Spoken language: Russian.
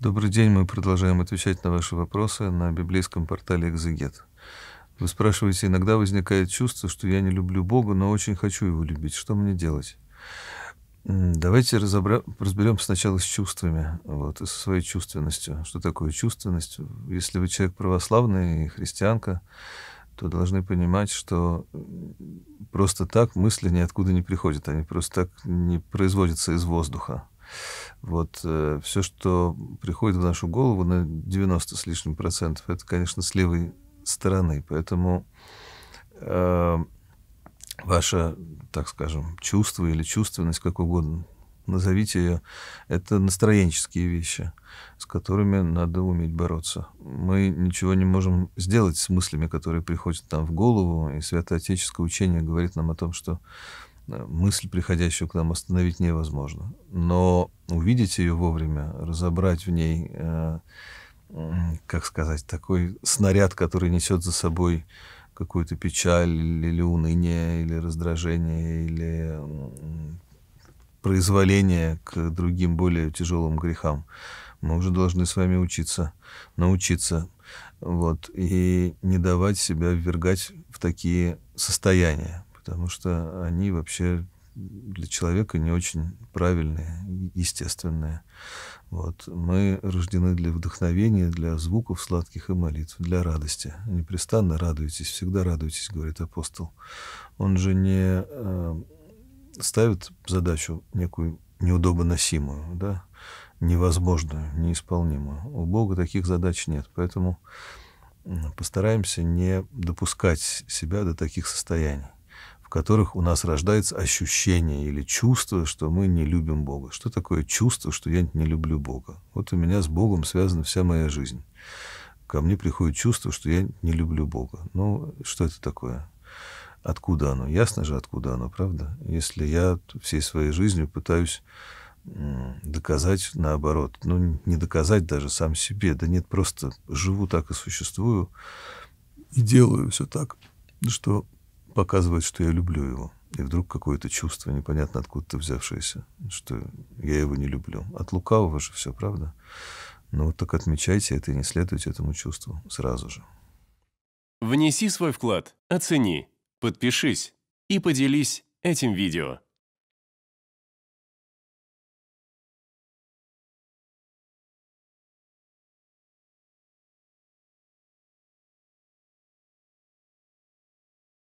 Добрый день, мы продолжаем отвечать на ваши вопросы на библейском портале «Экзегет». Вы спрашиваете, иногда возникает чувство, что я не люблю Бога, но очень хочу Его любить. Что мне делать? Давайте разобра... разберем сначала с чувствами, вот, и со своей чувственностью. Что такое чувственность? Если вы человек православный и христианка, то должны понимать, что просто так мысли ниоткуда не приходят, они просто так не производятся из воздуха. Вот э, все, что приходит в нашу голову на 90 с лишним процентов, это, конечно, с левой стороны. Поэтому э, ваше, так скажем, чувство или чувственность, как угодно, назовите ее, это настроенческие вещи, с которыми надо уметь бороться. Мы ничего не можем сделать с мыслями, которые приходят нам в голову, и святоотеческое учение говорит нам о том, что Э, мысль, приходящую к нам, остановить невозможно. Но увидеть ее вовремя, разобрать в ней, э, как сказать, такой снаряд, который несет за собой какую-то печаль или уныние, или раздражение, или произволение к другим более тяжелым грехам. Мы уже должны с вами учиться, научиться, вот, и не давать себя ввергать в такие состояния потому что они вообще для человека не очень правильные, естественные. Вот. Мы рождены для вдохновения, для звуков сладких и молитв, для радости. Непрестанно радуйтесь, всегда радуйтесь, говорит апостол. Он же не э, ставит задачу некую неудобоносимую, да, невозможную, неисполнимую. У Бога таких задач нет, поэтому постараемся не допускать себя до таких состояний которых у нас рождается ощущение или чувство, что мы не любим Бога. Что такое чувство, что я не люблю Бога? Вот у меня с Богом связана вся моя жизнь. Ко мне приходит чувство, что я не люблю Бога. Ну, что это такое? Откуда оно? Ясно же, откуда оно, правда? Если я всей своей жизнью пытаюсь доказать наоборот, ну, не доказать даже сам себе, да нет, просто живу так и существую и делаю все так, что показывает, что я люблю его. И вдруг какое-то чувство, непонятно откуда-то взявшееся, что я его не люблю. От лукавого же все, правда? Но ну вот так отмечайте это и не следуйте этому чувству сразу же. Внеси свой вклад, оцени, подпишись и поделись этим видео.